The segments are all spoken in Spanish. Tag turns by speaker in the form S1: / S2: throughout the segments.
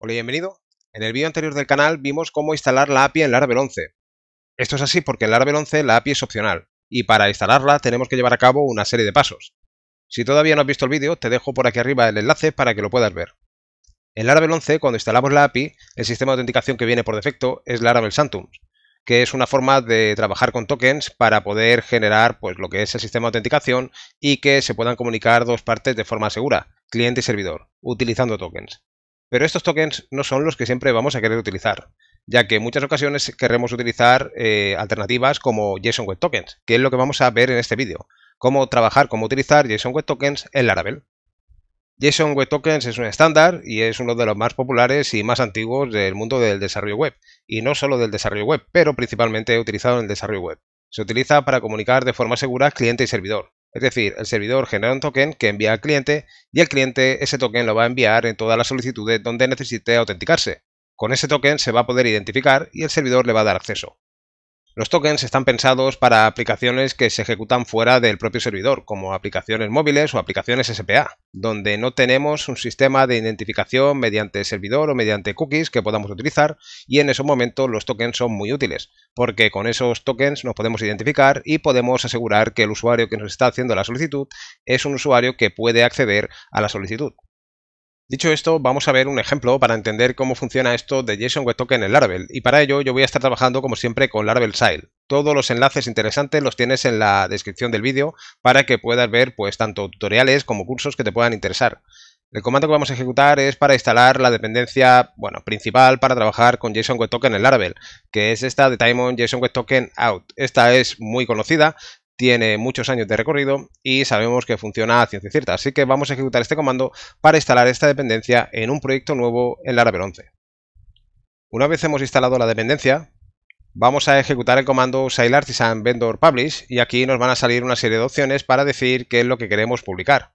S1: Hola y bienvenido. En el vídeo anterior del canal vimos cómo instalar la API en Laravel 11. Esto es así porque en Laravel 11 la API es opcional, y para instalarla tenemos que llevar a cabo una serie de pasos. Si todavía no has visto el vídeo, te dejo por aquí arriba el enlace para que lo puedas ver. En Laravel 11, cuando instalamos la API, el sistema de autenticación que viene por defecto es Laravel Sanctum, que es una forma de trabajar con tokens para poder generar pues, lo que es el sistema de autenticación y que se puedan comunicar dos partes de forma segura, cliente y servidor, utilizando tokens. Pero estos tokens no son los que siempre vamos a querer utilizar, ya que en muchas ocasiones querremos utilizar eh, alternativas como JSON Web Tokens, que es lo que vamos a ver en este vídeo, cómo trabajar, cómo utilizar JSON Web Tokens en Laravel. JSON Web Tokens es un estándar y es uno de los más populares y más antiguos del mundo del desarrollo web, y no solo del desarrollo web, pero principalmente utilizado en el desarrollo web. Se utiliza para comunicar de forma segura cliente y servidor, es decir, el servidor genera un token que envía al cliente y el cliente ese token lo va a enviar en todas las solicitudes donde necesite autenticarse. Con ese token se va a poder identificar y el servidor le va a dar acceso. Los tokens están pensados para aplicaciones que se ejecutan fuera del propio servidor, como aplicaciones móviles o aplicaciones SPA, donde no tenemos un sistema de identificación mediante servidor o mediante cookies que podamos utilizar y en ese momento los tokens son muy útiles, porque con esos tokens nos podemos identificar y podemos asegurar que el usuario que nos está haciendo la solicitud es un usuario que puede acceder a la solicitud. Dicho esto, vamos a ver un ejemplo para entender cómo funciona esto de JSON Web Token en Laravel, y para ello yo voy a estar trabajando como siempre con Laravel SAIL. Todos los enlaces interesantes los tienes en la descripción del vídeo para que puedas ver pues tanto tutoriales como cursos que te puedan interesar. El comando que vamos a ejecutar es para instalar la dependencia bueno, principal para trabajar con JSON Web Token en Laravel, que es esta de Timon JSON Web Token Out. Esta es muy conocida, tiene muchos años de recorrido y sabemos que funciona a ciencia cierta. Así que vamos a ejecutar este comando para instalar esta dependencia en un proyecto nuevo en Laravel 11. Una vez hemos instalado la dependencia, vamos a ejecutar el comando Sail Artisan Vendor Publish y aquí nos van a salir una serie de opciones para decir qué es lo que queremos publicar.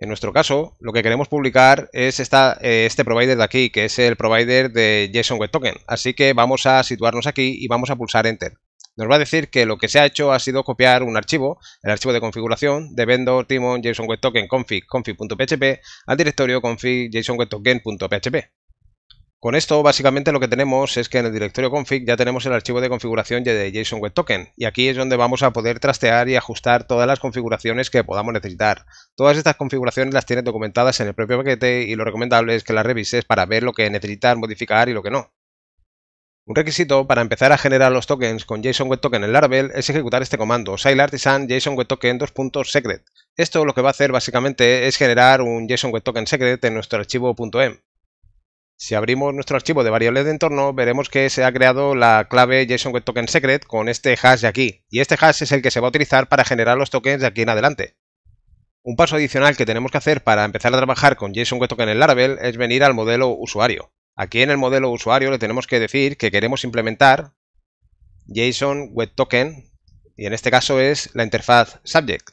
S1: En nuestro caso, lo que queremos publicar es esta, eh, este provider de aquí, que es el provider de JSON Web Token. Así que vamos a situarnos aquí y vamos a pulsar Enter nos va a decir que lo que se ha hecho ha sido copiar un archivo, el archivo de configuración de vendor timon json web token config config.php al directorio config json web token.php. Con esto básicamente lo que tenemos es que en el directorio config ya tenemos el archivo de configuración de JSON Web Token y aquí es donde vamos a poder trastear y ajustar todas las configuraciones que podamos necesitar. Todas estas configuraciones las tienes documentadas en el propio paquete y lo recomendable es que las revises para ver lo que necesitas modificar y lo que no. Un requisito para empezar a generar los tokens con JSON Web Token en Laravel es ejecutar este comando sileartisanjsonwebtoken 2.secret. Esto lo que va a hacer básicamente es generar un JSON Web Token secret en nuestro archivo .m. Em. Si abrimos nuestro archivo de variables de entorno, veremos que se ha creado la clave JSON Web con este hash de aquí, y este hash es el que se va a utilizar para generar los tokens de aquí en adelante. Un paso adicional que tenemos que hacer para empezar a trabajar con JSON Web Token en Laravel es venir al modelo usuario. Aquí en el modelo usuario le tenemos que decir que queremos implementar JSON Web Token y en este caso es la interfaz Subject.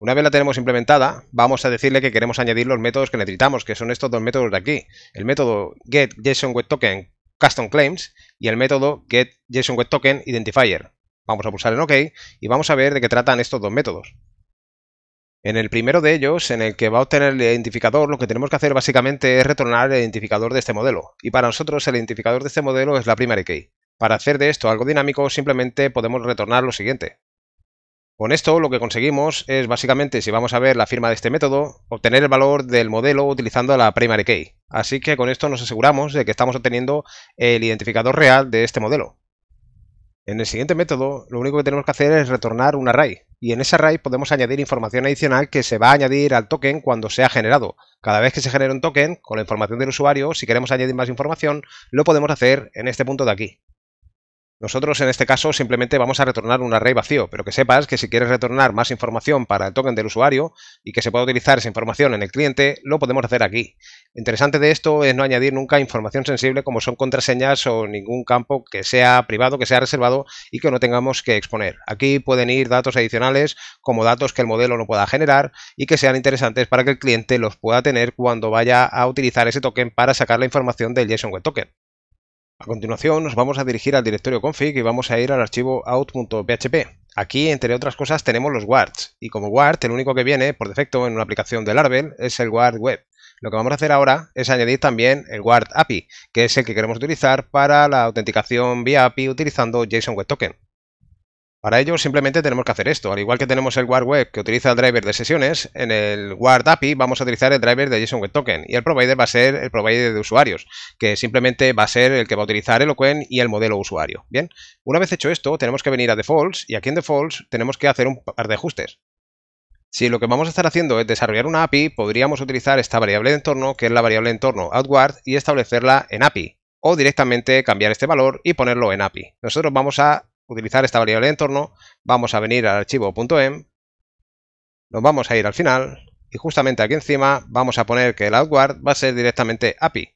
S1: Una vez la tenemos implementada, vamos a decirle que queremos añadir los métodos que necesitamos, que son estos dos métodos de aquí. El método get Web Token Custom Claims y el método get Web Token Identifier. Vamos a pulsar en OK y vamos a ver de qué tratan estos dos métodos. En el primero de ellos, en el que va a obtener el identificador, lo que tenemos que hacer básicamente es retornar el identificador de este modelo. Y para nosotros el identificador de este modelo es la primary key. Para hacer de esto algo dinámico, simplemente podemos retornar lo siguiente. Con esto lo que conseguimos es básicamente, si vamos a ver la firma de este método, obtener el valor del modelo utilizando la primary key. Así que con esto nos aseguramos de que estamos obteniendo el identificador real de este modelo. En el siguiente método, lo único que tenemos que hacer es retornar un array, y en ese array podemos añadir información adicional que se va a añadir al token cuando sea generado. Cada vez que se genera un token, con la información del usuario, si queremos añadir más información, lo podemos hacer en este punto de aquí. Nosotros en este caso simplemente vamos a retornar un array vacío, pero que sepas que si quieres retornar más información para el token del usuario y que se pueda utilizar esa información en el cliente, lo podemos hacer aquí. Lo interesante de esto es no añadir nunca información sensible como son contraseñas o ningún campo que sea privado, que sea reservado y que no tengamos que exponer. Aquí pueden ir datos adicionales como datos que el modelo no pueda generar y que sean interesantes para que el cliente los pueda tener cuando vaya a utilizar ese token para sacar la información del JSON Web Token. A continuación nos vamos a dirigir al directorio config y vamos a ir al archivo out.php. Aquí, entre otras cosas, tenemos los guards y como guard el único que viene por defecto en una aplicación de Laravel es el guard web. Lo que vamos a hacer ahora es añadir también el guard API, que es el que queremos utilizar para la autenticación vía API utilizando JSON Web Token. Para ello simplemente tenemos que hacer esto. Al igual que tenemos el guard web que utiliza el driver de sesiones, en el guard API vamos a utilizar el driver de JSON Web Token y el provider va a ser el provider de usuarios, que simplemente va a ser el que va a utilizar el OQEN y el modelo usuario. Bien, una vez hecho esto, tenemos que venir a defaults y aquí en defaults tenemos que hacer un par de ajustes. Si lo que vamos a estar haciendo es desarrollar una API, podríamos utilizar esta variable de entorno, que es la variable de entorno outward, y establecerla en API, o directamente cambiar este valor y ponerlo en API. Nosotros vamos a utilizar esta variable de entorno, vamos a venir al archivo em, nos vamos a ir al final y justamente aquí encima vamos a poner que el outward va a ser directamente API.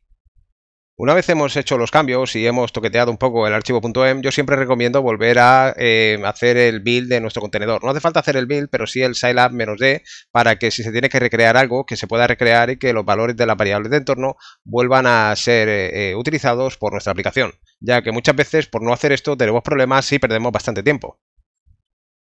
S1: Una vez hemos hecho los cambios y hemos toqueteado un poco el archivo archivo.m, em, yo siempre recomiendo volver a eh, hacer el build de nuestro contenedor. No hace falta hacer el build, pero sí el scilab-d para que si se tiene que recrear algo, que se pueda recrear y que los valores de las variables de entorno vuelvan a ser eh, eh, utilizados por nuestra aplicación, ya que muchas veces por no hacer esto tenemos problemas y perdemos bastante tiempo.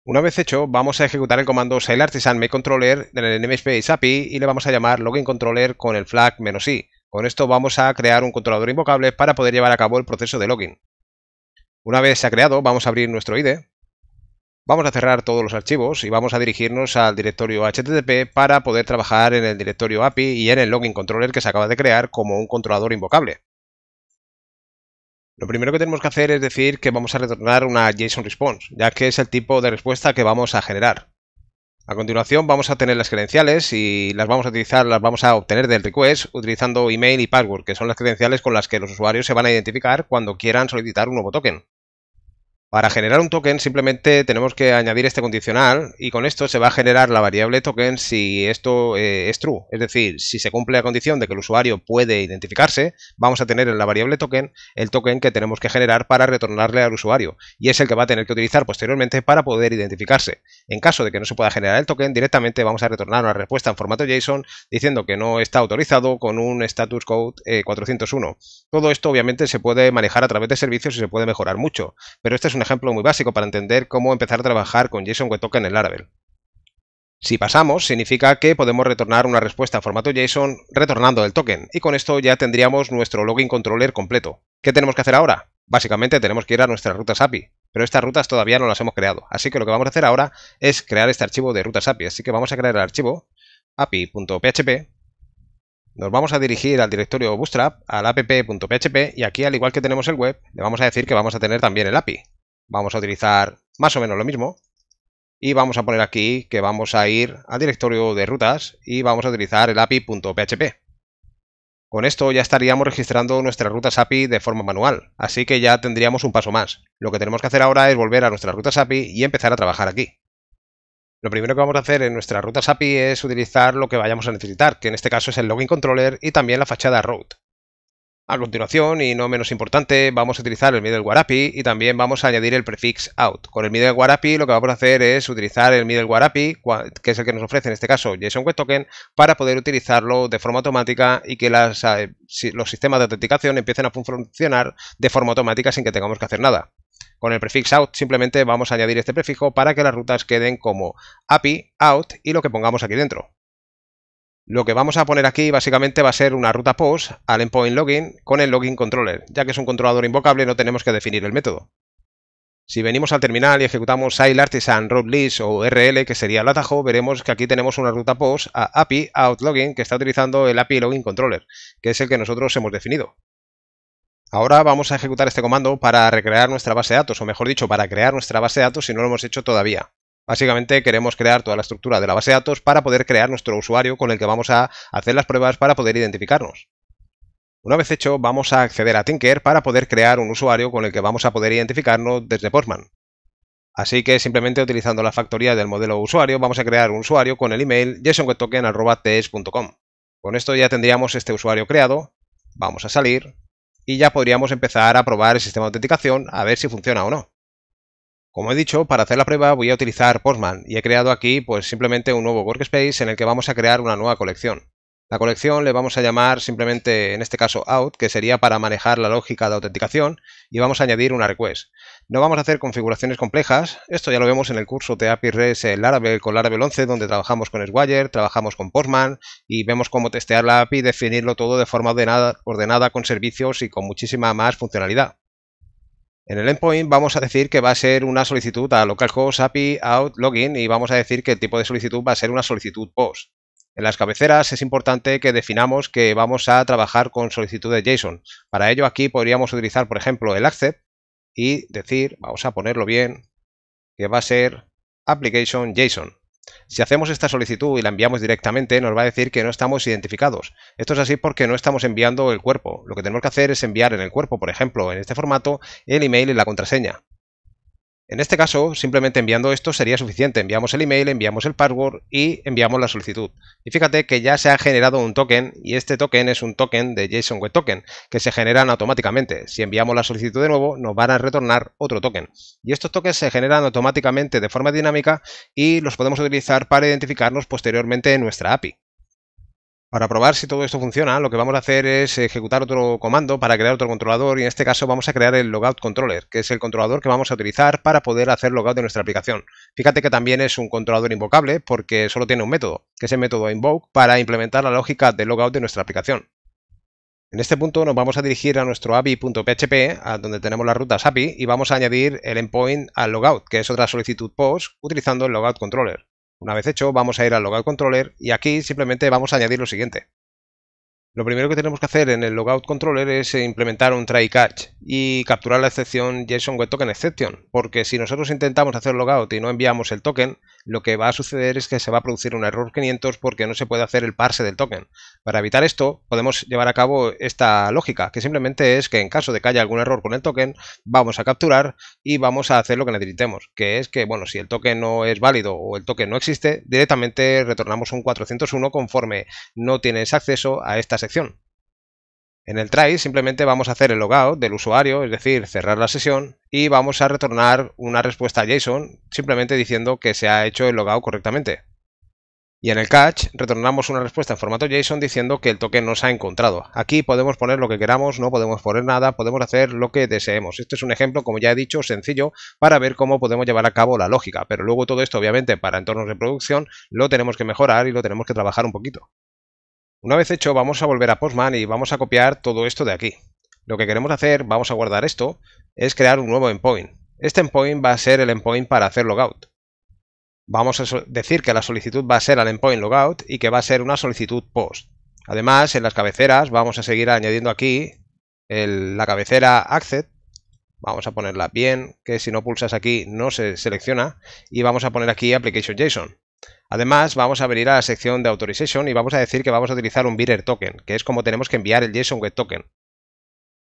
S1: Una vez hecho, vamos a ejecutar el comando sail artisan make controller del namespace API y le vamos a llamar login controller con el flag "-i", con esto vamos a crear un controlador invocable para poder llevar a cabo el proceso de login. Una vez se ha creado, vamos a abrir nuestro IDE. Vamos a cerrar todos los archivos y vamos a dirigirnos al directorio HTTP para poder trabajar en el directorio API y en el login controller que se acaba de crear como un controlador invocable. Lo primero que tenemos que hacer es decir que vamos a retornar una JSON response, ya que es el tipo de respuesta que vamos a generar. A continuación vamos a tener las credenciales y las vamos a utilizar, las vamos a obtener del request utilizando email y password, que son las credenciales con las que los usuarios se van a identificar cuando quieran solicitar un nuevo token. Para generar un token simplemente tenemos que añadir este condicional y con esto se va a generar la variable token si esto eh, es true. Es decir, si se cumple la condición de que el usuario puede identificarse, vamos a tener en la variable token el token que tenemos que generar para retornarle al usuario y es el que va a tener que utilizar posteriormente para poder identificarse. En caso de que no se pueda generar el token, directamente vamos a retornar una respuesta en formato JSON diciendo que no está autorizado con un status code 401. Eh, Todo esto obviamente se puede manejar a través de servicios y se puede mejorar mucho, pero este es un ejemplo muy básico para entender cómo empezar a trabajar con JSON Web Token en Laravel. Si pasamos, significa que podemos retornar una respuesta a formato JSON retornando el token, y con esto ya tendríamos nuestro login controller completo. ¿Qué tenemos que hacer ahora? Básicamente tenemos que ir a nuestras rutas API, pero estas rutas todavía no las hemos creado, así que lo que vamos a hacer ahora es crear este archivo de rutas API, así que vamos a crear el archivo api.php, nos vamos a dirigir al directorio bootstrap, al app.php, y aquí al igual que tenemos el web, le vamos a decir que vamos a tener también el API, Vamos a utilizar más o menos lo mismo. Y vamos a poner aquí que vamos a ir al directorio de rutas y vamos a utilizar el api.php. Con esto ya estaríamos registrando nuestras rutas API de forma manual, así que ya tendríamos un paso más. Lo que tenemos que hacer ahora es volver a nuestras rutas API y empezar a trabajar aquí. Lo primero que vamos a hacer en nuestras rutas API es utilizar lo que vayamos a necesitar, que en este caso es el login controller y también la fachada Route. A continuación, y no menos importante, vamos a utilizar el middleware API y también vamos a añadir el prefix out. Con el middleware API lo que vamos a hacer es utilizar el middleware API, que es el que nos ofrece en este caso JSON Web Token, para poder utilizarlo de forma automática y que eh, los sistemas de autenticación empiecen a funcionar de forma automática sin que tengamos que hacer nada. Con el prefix out simplemente vamos a añadir este prefijo para que las rutas queden como API out y lo que pongamos aquí dentro. Lo que vamos a poner aquí básicamente va a ser una ruta POST al endpoint login con el login controller. Ya que es un controlador invocable no tenemos que definir el método. Si venimos al terminal y ejecutamos sail artisan list o RL, que sería el atajo, veremos que aquí tenemos una ruta POST a API OutLogin que está utilizando el API login controller, que es el que nosotros hemos definido. Ahora vamos a ejecutar este comando para recrear nuestra base de datos, o mejor dicho, para crear nuestra base de datos si no lo hemos hecho todavía. Básicamente queremos crear toda la estructura de la base de datos para poder crear nuestro usuario con el que vamos a hacer las pruebas para poder identificarnos. Una vez hecho, vamos a acceder a Tinker para poder crear un usuario con el que vamos a poder identificarnos desde Postman. Así que simplemente utilizando la factoría del modelo usuario, vamos a crear un usuario con el email jsonwebtoken.com. Con esto ya tendríamos este usuario creado, vamos a salir y ya podríamos empezar a probar el sistema de autenticación a ver si funciona o no. Como he dicho, para hacer la prueba voy a utilizar Postman y he creado aquí pues simplemente un nuevo workspace en el que vamos a crear una nueva colección. La colección le vamos a llamar simplemente, en este caso, out, que sería para manejar la lógica de autenticación, y vamos a añadir una request. No vamos a hacer configuraciones complejas, esto ya lo vemos en el curso de API REST Laravel con Laravel 11, donde trabajamos con Swire, trabajamos con Postman, y vemos cómo testear la API y definirlo todo de forma ordenada, ordenada con servicios y con muchísima más funcionalidad. En el endpoint vamos a decir que va a ser una solicitud a localhost API out login y vamos a decir que el tipo de solicitud va a ser una solicitud post. En las cabeceras es importante que definamos que vamos a trabajar con solicitudes JSON. Para ello aquí podríamos utilizar, por ejemplo, el accept y decir, vamos a ponerlo bien, que va a ser application JSON. Si hacemos esta solicitud y la enviamos directamente, nos va a decir que no estamos identificados. Esto es así porque no estamos enviando el cuerpo. Lo que tenemos que hacer es enviar en el cuerpo, por ejemplo, en este formato, el email y la contraseña. En este caso, simplemente enviando esto sería suficiente. Enviamos el email, enviamos el password y enviamos la solicitud. Y fíjate que ya se ha generado un token y este token es un token de JSON Web Token que se generan automáticamente. Si enviamos la solicitud de nuevo, nos van a retornar otro token. Y estos tokens se generan automáticamente de forma dinámica y los podemos utilizar para identificarnos posteriormente en nuestra API. Para probar si todo esto funciona, lo que vamos a hacer es ejecutar otro comando para crear otro controlador y en este caso vamos a crear el logout controller, que es el controlador que vamos a utilizar para poder hacer logout de nuestra aplicación. Fíjate que también es un controlador invocable porque solo tiene un método, que es el método invoke, para implementar la lógica de logout de nuestra aplicación. En este punto nos vamos a dirigir a nuestro api.php, a donde tenemos las rutas API, y vamos a añadir el endpoint al logout, que es otra solicitud post, utilizando el logout controller. Una vez hecho, vamos a ir al logout controller y aquí simplemente vamos a añadir lo siguiente. Lo primero que tenemos que hacer en el logout controller es implementar un try catch y capturar la excepción JSON Web Token Exception, porque si nosotros intentamos hacer logout y no enviamos el token, lo que va a suceder es que se va a producir un error 500 porque no se puede hacer el parse del token. Para evitar esto, podemos llevar a cabo esta lógica, que simplemente es que en caso de que haya algún error con el token, vamos a capturar y vamos a hacer lo que necesitemos, que es que, bueno, si el token no es válido o el token no existe, directamente retornamos un 401 conforme no tienes acceso a esta sección. En el try simplemente vamos a hacer el logout del usuario, es decir, cerrar la sesión y vamos a retornar una respuesta a JSON simplemente diciendo que se ha hecho el logout correctamente. Y en el catch retornamos una respuesta en formato JSON diciendo que el token no se ha encontrado. Aquí podemos poner lo que queramos, no podemos poner nada, podemos hacer lo que deseemos. Este es un ejemplo, como ya he dicho, sencillo para ver cómo podemos llevar a cabo la lógica. Pero luego todo esto, obviamente, para entornos de producción lo tenemos que mejorar y lo tenemos que trabajar un poquito. Una vez hecho, vamos a volver a Postman y vamos a copiar todo esto de aquí. Lo que queremos hacer, vamos a guardar esto, es crear un nuevo endpoint. Este endpoint va a ser el endpoint para hacer logout. Vamos a decir que la solicitud va a ser al endpoint logout y que va a ser una solicitud post. Además, en las cabeceras vamos a seguir añadiendo aquí la cabecera accept. Vamos a ponerla bien, que si no pulsas aquí no se selecciona. Y vamos a poner aquí application JSON. Además, vamos a abrir a la sección de Authorization y vamos a decir que vamos a utilizar un bearer token, que es como tenemos que enviar el JSON Web Token.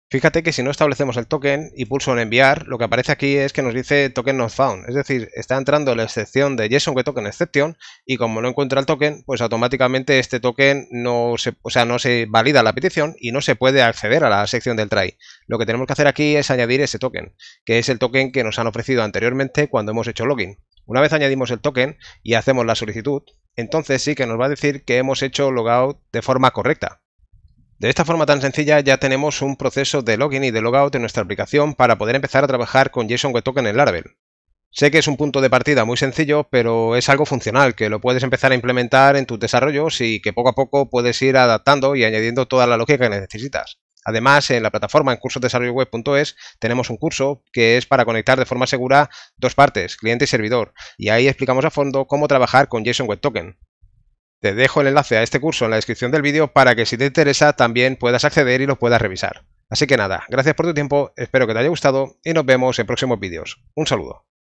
S1: Fíjate que si no establecemos el token y pulso en enviar, lo que aparece aquí es que nos dice token not found, es decir, está entrando la excepción de JSON Web token exception y como no encuentra el token, pues automáticamente este token no se, sea, no se valida la petición y no se puede acceder a la sección del try. Lo que tenemos que hacer aquí es añadir ese token, que es el token que nos han ofrecido anteriormente cuando hemos hecho login. Una vez añadimos el token y hacemos la solicitud, entonces sí que nos va a decir que hemos hecho logout de forma correcta. De esta forma tan sencilla ya tenemos un proceso de login y de logout en nuestra aplicación para poder empezar a trabajar con JSON Web Token en Laravel. Sé que es un punto de partida muy sencillo, pero es algo funcional que lo puedes empezar a implementar en tus desarrollos y que poco a poco puedes ir adaptando y añadiendo toda la lógica que necesitas. Además, en la plataforma en web.es tenemos un curso que es para conectar de forma segura dos partes, cliente y servidor, y ahí explicamos a fondo cómo trabajar con JSON Web Token. Te dejo el enlace a este curso en la descripción del vídeo para que si te interesa también puedas acceder y lo puedas revisar. Así que nada, gracias por tu tiempo, espero que te haya gustado y nos vemos en próximos vídeos. Un saludo.